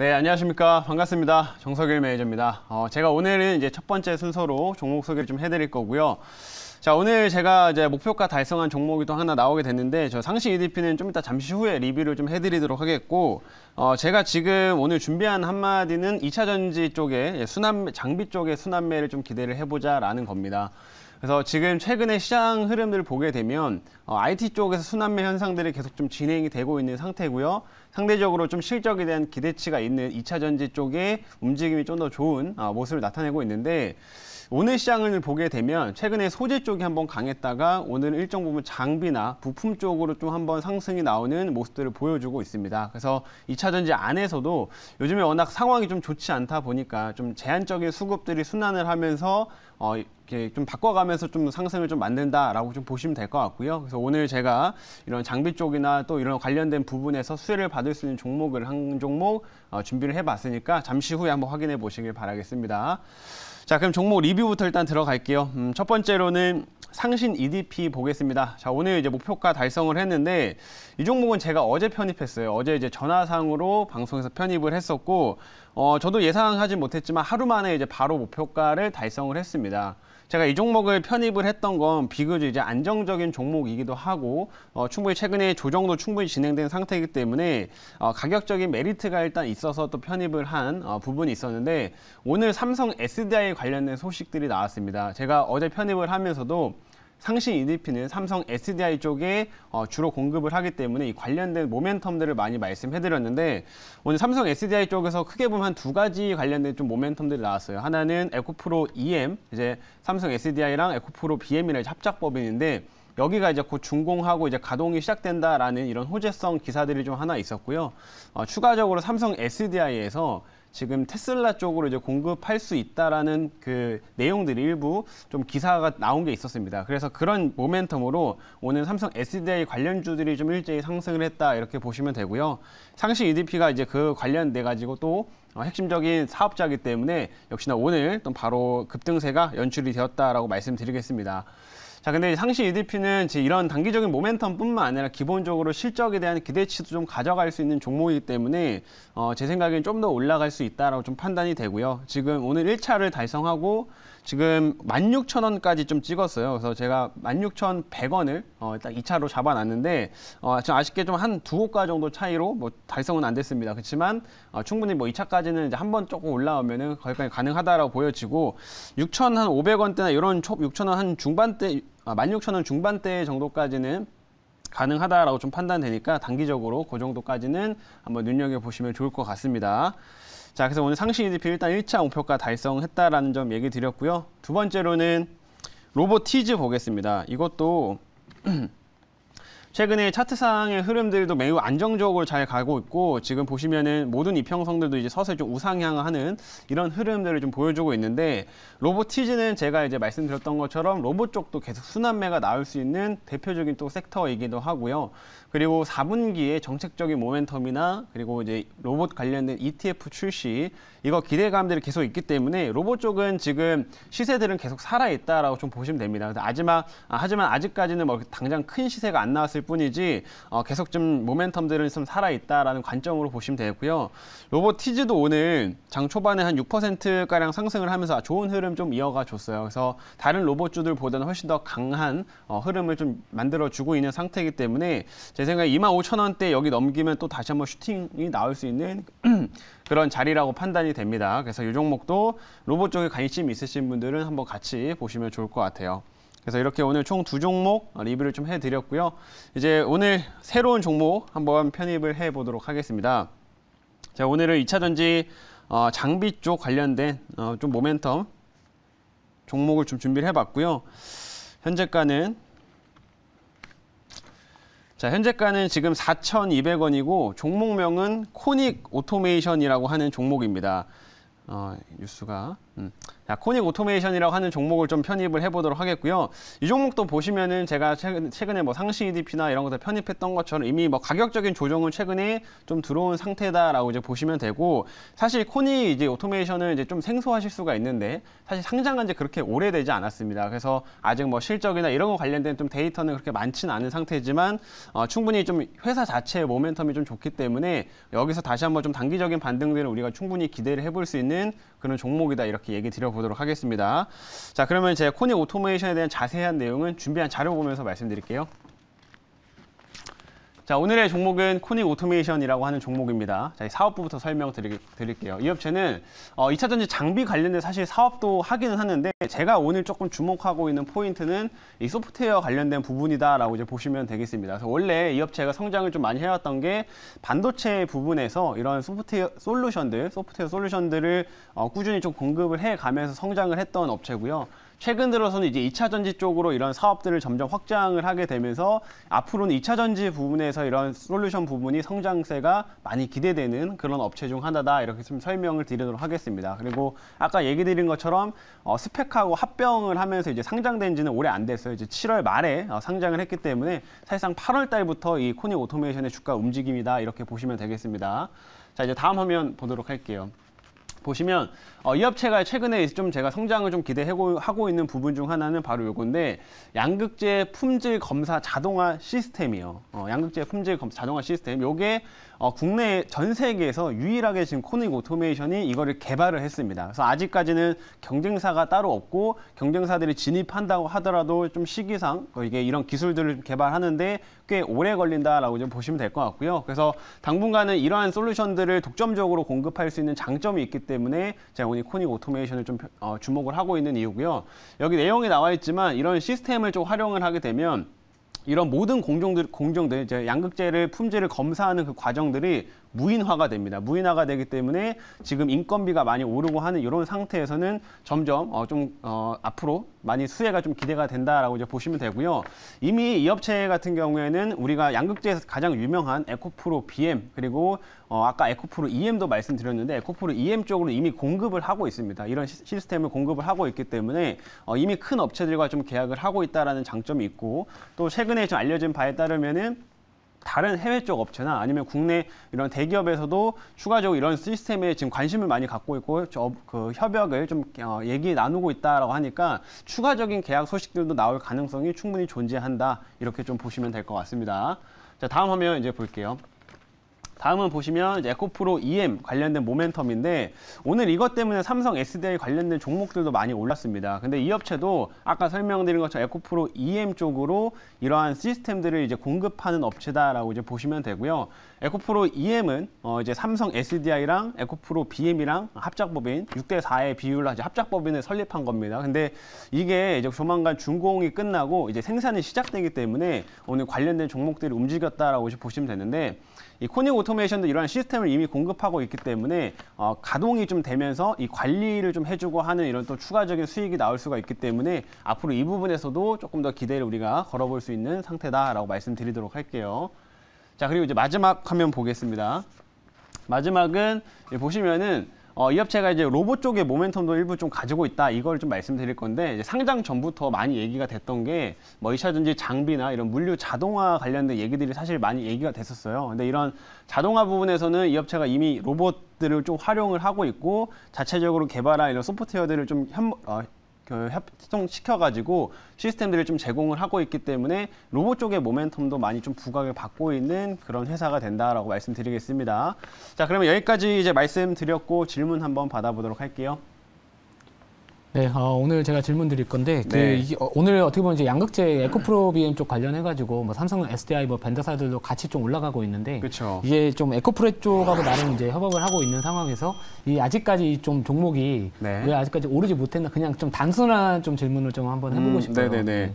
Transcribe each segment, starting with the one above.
네, 안녕하십니까. 반갑습니다. 정석일 매니저입니다. 어, 제가 오늘은 이제 첫 번째 순서로 종목 소개를 좀 해드릴 거고요. 자, 오늘 제가 이제 목표가 달성한 종목이 또 하나 나오게 됐는데 저 상시 EDP는 좀 이따 잠시 후에 리뷰를 좀 해드리도록 하겠고 어, 제가 지금 오늘 준비한 한마디는 2차 전지 쪽에 순환 예, 장비 쪽에 순환매를 좀 기대를 해보자라는 겁니다. 그래서 지금 최근에 시장 흐름들을 보게 되면 어, IT 쪽에서 순환매 현상들이 계속 좀 진행이 되고 있는 상태고요. 상대적으로 좀 실적에 대한 기대치가 있는 2차 전지 쪽에 움직임이 좀 더 좋은 어, 모습을 나타내고 있는데 오늘 시장을 보게 되면 최근에 소재 쪽이 한번 강했다가 오늘 일정 부분 장비나 부품 쪽으로 좀 한번 상승이 나오는 모습들을 보여주고 있습니다. 그래서 2차전지 안에서도 요즘에 워낙 상황이 좀 좋지 않다 보니까 좀 제한적인 수급들이 순환을 하면서 어, 이렇게 좀 바꿔가면서 좀 상승을 좀 만든다라고 좀 보시면 될 것 같고요. 그래서 오늘 제가 이런 장비 쪽이나 또 이런 관련된 부분에서 수혜를 받을 수 있는 종목을 한 종목 어, 준비를 해봤으니까 잠시 후에 한번 확인해 보시길 바라겠습니다. 자, 그럼 종목 리뷰부터 일단 들어갈게요. 음, 첫 번째로는 상신 EDP 보겠습니다. 자, 오늘 이제 목표가 달성을 했는데 이 종목은 제가 어제 편입했어요. 어제 이제 전화상으로 방송에서 편입을 했었고 어, 저도 예상하지 못했지만 하루 만에 이제 바로 목표가를 달성을 했습니다. 제가 이 종목을 편입을 했던 건 비교적 이제 안정적인 종목이기도 하고 어, 충분히 최근에 조정도 충분히 진행된 상태이기 때문에 어, 가격적인 메리트가 일단 있어서 또 편입을 한 어, 부분이 있었는데 오늘 삼성 SDI 관련된 소식들이 나왔습니다. 제가 어제 편입을 하면서도 상시 EDP는 삼성 SDI 쪽에 어, 주로 공급을 하기 때문에 이 관련된 모멘텀들을 많이 말씀해드렸는데 오늘 삼성 SDI 쪽에서 크게 보면 한두 가지 관련된 좀 모멘텀들이 나왔어요. 하나는 에코프로 EM 이제 삼성 SDI랑 에코프로 BM이랑 합작법인인데 여기가 이제 곧중공하고 이제 가동이 시작된다라는 이런 호재성 기사들이 좀 하나 있었고요. 어, 추가적으로 삼성 SDI에서 지금 테슬라 쪽으로 이제 공급할 수 있다라는 그 내용들이 일부 좀 기사가 나온 게 있었습니다. 그래서 그런 모멘텀으로 오늘 삼성 s d a 관련주들이 좀 일제히 상승을 했다 이렇게 보시면 되고요. 상시 EDP가 이제 그 관련돼 가지고 또 어, 핵심적인 사업자이기 때문에 역시나 오늘 또 바로 급등세가 연출이 되었다라고 말씀드리겠습니다. 자, 근데 상시 EDP는 이런 단기적인 모멘텀뿐만 아니라 기본적으로 실적에 대한 기대치도 좀 가져갈 수 있는 종목이기 때문에 어, 제 생각엔 좀 더 올라갈 수 있다라고 좀 판단이 되고요. 지금 오늘 1차를 달성하고 지금 16,000원까지 좀 찍었어요. 그래서 제가 16,100원을 어, 일단 2차로 잡아놨는데 어, 좀 아쉽게 좀 한두 호가 정도 차이로 뭐 달성은 안 됐습니다. 그렇지만 어, 충분히 뭐 2차까지는 이제 한 번 조금 올라오면은 거기까지 가능하다라고 보여지고 6,500원대나 이런 6,000원 한 중반대 16,000원 아, 중반대 정도까지는 가능하다라고 좀 판단되니까 단기적으로 그 정도까지는 한번 눈여겨보시면 좋을 것 같습니다. 자, 그래서 오늘 상시 EDP 일단 1차 목표가 달성했다라는 점 얘기 드렸고요. 두 번째로는 로봇 티즈 보겠습니다. 이것도 최근에 차트상의 흐름들도 매우 안정적으로 잘 가고 있고 지금 보시면은 모든 이평성들도 이제 서서히 좀 우상향하는 이런 흐름들을 좀 보여주고 있는데 로보티즈는 제가 이제 말씀드렸던 것처럼 로봇 쪽도 계속 순환매가 나올 수 있는 대표적인 또 섹터이기도 하고요. 그리고 4분기에 정책적인 모멘텀이나 그리고 이제 로봇 관련된 ETF 출시 이거 기대감들이 계속 있기 때문에 로봇 쪽은 지금 시세들은 계속 살아있다라고 좀 보시면 됩니다. 하지만, 아, 하지만 아직까지는 뭐 당장 큰 시세가 안 나왔을 있을 뿐이지 어, 계속 좀 모멘텀들은 좀 살아있다라는 관점으로 보시면 되고요. 로보티즈도 오늘 장 초반에 한 6%가량 상승을 하면서 아, 좋은 흐름 좀 이어가 줬어요. 그래서 다른 로봇주들보다는 훨씬 더 강한 어, 흐름을 좀 만들어주고 있는 상태이기 때문에 제 생각에 25,000원대 여기 넘기면 또 다시 한번 슈팅이 나올 수 있는 그런 자리라고 판단이 됩니다. 그래서 이 종목도 로봇 쪽에 관심이 있으신 분들은 한번 같이 보시면 좋을 것 같아요. 그래서 이렇게 오늘 총 두 종목 리뷰를 좀 해드렸고요. 이제 오늘 새로운 종목 한번 편입을 해보도록 하겠습니다. 자, 오늘은 2차전지 어, 장비 쪽 관련된 어, 좀 모멘텀 종목을 좀 준비를 해봤고요. 현재가는 자 현재가는 지금 4,200원이고 종목명은 코닉 오토메이션이라고 하는 종목입니다. 어, 뉴스가 자, 코닉 오토메이션이라고 하는 종목을 좀 편입을 해보도록 하겠고요. 이 종목도 보시면은 제가 최근, 최근에 뭐 상시 EDP나 이런 것들 편입했던 것처럼 이미 뭐 가격적인 조정은 최근에 좀 들어온 상태다라고 이제 보시면 되고 사실 코닉 이제 오토메이션을 이제 좀 생소하실 수가 있는데 사실 상장한 지 그렇게 오래되지 않았습니다. 그래서 아직 뭐 실적이나 이런 거 관련된 좀 데이터는 그렇게 많지는 않은 상태지만 어, 충분히 좀 회사 자체의 모멘텀이 좀 좋기 때문에 여기서 다시 한번 좀 단기적인 반등들을 우리가 충분히 기대를 해볼 수 있는 그런 종목이다 이렇게 얘기 드려보도록 하겠습니다. 자 그러면 제가 코닉 오토메이션에 대한 자세한 내용은 준비한 자료 보면서 말씀드릴게요. 자, 오늘의 종목은 코닉 오토메이션이라고 하는 종목입니다. 자, 사업부부터 설명드릴게요. 이 업체는 어, 2차 전지 장비 관련된 사실 사업도 하기는 하는데 제가 오늘 조금 주목하고 있는 포인트는 이 소프트웨어 관련된 부분이다라고 이제 보시면 되겠습니다. 그래서 원래 이 업체가 성장을 좀 많이 해왔던 게 반도체 부분에서 이런 소프트웨어 솔루션들, 소프트웨어 솔루션들을 어, 꾸준히 좀 공급을 해가면서 성장을 했던 업체고요. 최근 들어서는 이제 2차 전지 쪽으로 이런 사업들을 점점 확장을 하게 되면서 앞으로는 2차 전지 부분에서 이런 솔루션 부분이 성장세가 많이 기대되는 그런 업체 중 하나다 이렇게 좀 설명을 드리도록 하겠습니다. 그리고 아까 얘기 드린 것처럼 어, 스펙하고 합병을 하면서 이제 상장된 지는 오래 안 됐어요. 이제 7월 말에 어, 상장을 했기 때문에 사실상 8월 달부터 이 코닉 오토메이션의 주가 움직임이다 이렇게 보시면 되겠습니다. 자 이제 다음 화면 보도록 할게요. 보시면 어, 이 업체가 최근에 좀 제가 성장을 좀 기대하고 있는 부분 중 하나는 바로 요건데 양극재 품질 검사 자동화 시스템이요. 어, 양극재 품질 검사 자동화 시스템. 요게 어, 국내 전 세계에서 유일하게 지금 코닉 오토메이션이 이거를 개발을 했습니다. 그래서 아직까지는 경쟁사가 따로 없고 경쟁사들이 진입한다고 하더라도 좀 시기상 어, 이게 이런 기술들을 개발하는데 꽤 오래 걸린다라고 좀 보시면 될 것 같고요. 그래서 당분간은 이러한 솔루션들을 독점적으로 공급할 수 있는 장점이 있기 때문에 때문에 제가 오늘 코닉 오토메이션을 좀 어, 주목을 하고 있는 이유고요. 여기 내용이 나와 있지만 이런 시스템을 좀 활용을 하게 되면 이런 모든 공정들 공정들 이제 양극재를 품질을 검사하는 그 과정들이 무인화가 됩니다. 무인화가 되기 때문에 지금 인건비가 많이 오르고 하는 이런 상태에서는 점점 어, 좀 어, 앞으로 많이 수혜가 좀 기대가 된다라고 이제 보시면 되고요. 이미 이 업체 같은 경우에는 우리가 양극재에서 가장 유명한 에코프로 BM 그리고 어, 아까 에코프로 EM도 말씀드렸는데 에코프로 EM 쪽으로 이미 공급을 하고 있습니다. 이런 시스템을 공급을 하고 있기 때문에 어, 이미 큰 업체들과 좀 계약을 하고 있다라는 장점이 있고 또 최근 최근에 좀 알려진 바에 따르면은 다른 해외 쪽 업체나 아니면 국내 이런 대기업에서도 추가적으로 이런 시스템에 지금 관심을 많이 갖고 있고 그 협약을 좀 어, 얘기 나누고 있다라고 하니까 추가적인 계약 소식들도 나올 가능성이 충분히 존재한다 이렇게 좀 보시면 될 것 같습니다. 자 다음 화면 이제 볼게요. 다음은 보시면 에코프로 EM 관련된 모멘텀인데 오늘 이것 때문에 삼성 SDI 관련된 종목들도 많이 올랐습니다. 근데 이 업체도 아까 설명드린 것처럼 에코프로 EM 쪽으로 이러한 시스템들을 이제 공급하는 업체다라고 이제 보시면 되고요. 에코프로 EM은 어 이제 삼성 SDI랑 에코프로 BM이랑 합작법인 6대 4의 비율로 이제 합작법인을 설립한 겁니다. 근데 이게 이제 조만간 준공이 끝나고 이제 생산이 시작되기 때문에 오늘 관련된 종목들이 움직였다라고 이제 보시면 되는데 이 코닝 오토메이션도 이러한 시스템을 이미 공급하고 있기 때문에 어, 가동이 좀 되면서 이 관리를 좀 해주고 하는 이런 또 추가적인 수익이 나올 수가 있기 때문에 앞으로 이 부분에서도 조금 더 기대를 우리가 걸어볼 수 있는 상태다라고 말씀드리도록 할게요. 자 그리고 이제 마지막 화면 보겠습니다. 마지막은 보시면은 어, 이 업체가 이제 로봇 쪽에 모멘텀도 일부 좀 가지고 있다 이걸 좀 말씀드릴 건데 상장 전부터 많이 얘기가 됐던 게 뭐이차전지 장비나 이런 물류 자동화 관련된 얘기들이 사실 많이 얘기가 됐었어요. 근데 이런 자동화 부분에서는 이 업체가 이미 로봇들을 좀 활용을 하고 있고 자체적으로 개발한 이런 소프트웨어들을 좀 현, 어, 그 협동시켜가지고 시스템들을 좀 제공을 하고 있기 때문에 로봇 쪽의 모멘텀도 많이 좀 부각을 받고 있는 그런 회사가 된다라고 말씀드리겠습니다. 자, 그러면 여기까지 이제 말씀드렸고 질문 한번 받아보도록 할게요. 네, 어, 오늘 제가 질문 드릴 건데 그 네. 이게, 어, 오늘 어떻게 보면 이제 양극재 에코프로 비 m 쪽 관련해 가지고 뭐 삼성 SDI 뭐 벤더사들도 같이 좀 올라가고 있는데 그쵸. 이게 좀 에코프로 쪽하고 나름 이제 협업을 하고 있는 상황에서 이 아직까지 좀 종목이 네. 왜 아직까지 오르지 못했나 그냥 좀 단순한 좀 질문을 좀 한번 해보고 음, 싶어요. 네네네. 네.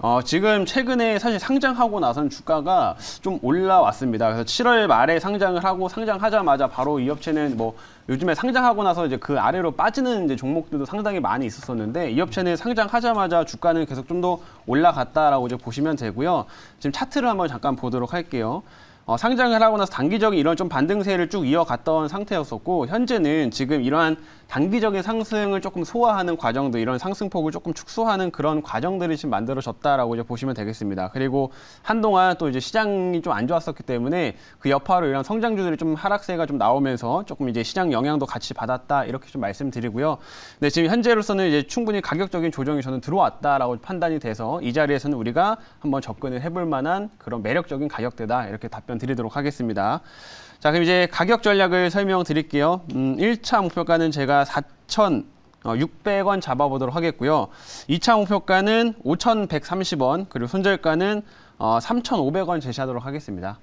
어, 지금 최근에 사실 상장하고 나선 주가가 좀 올라왔습니다. 그래서 7월 말에 상장을 하고 상장하자마자 바로 이 업체는 뭐 요즘에 상장하고 나서 이제 그 아래로 빠지는 이제 종목들도 상당히 많이 있었었는데 이 업체는 상장하자마자 주가는 계속 좀 더 올라갔다라고 이제 보시면 되고요. 지금 차트를 한번 잠깐 보도록 할게요. 어, 상장을 하고 나서 단기적인 이런 좀 반등세를 쭉 이어갔던 상태였었고 현재는 지금 이러한 단기적인 상승을 조금 소화하는 과정도 이런 상승폭을 조금 축소하는 그런 과정들이 지금 만들어졌다라고 이제 보시면 되겠습니다. 그리고 한동안 또 이제 시장이 좀 안 좋았었기 때문에 그 여파로 이런 성장주들이 좀 하락세가 좀 나오면서 조금 이제 시장 영향도 같이 받았다 이렇게 좀 말씀드리고요. 근 지금 현재로서는 이제 충분히 가격적인 조정이 저는 들어왔다라고 판단이 돼서 이 자리에서는 우리가 한번 접근을 해볼 만한 그런 매력적인 가격대다 이렇게 답변 드리도록 하겠습니다. 자 그럼 이제 가격 전략을 설명드릴게요. 음, 1차 목표가는 제가 4,600원 어, 잡아보도록 하겠고요. 2차 목표가는 5,130원, 그리고 손절가는 3,500원 어, 제시하도록 하겠습니다.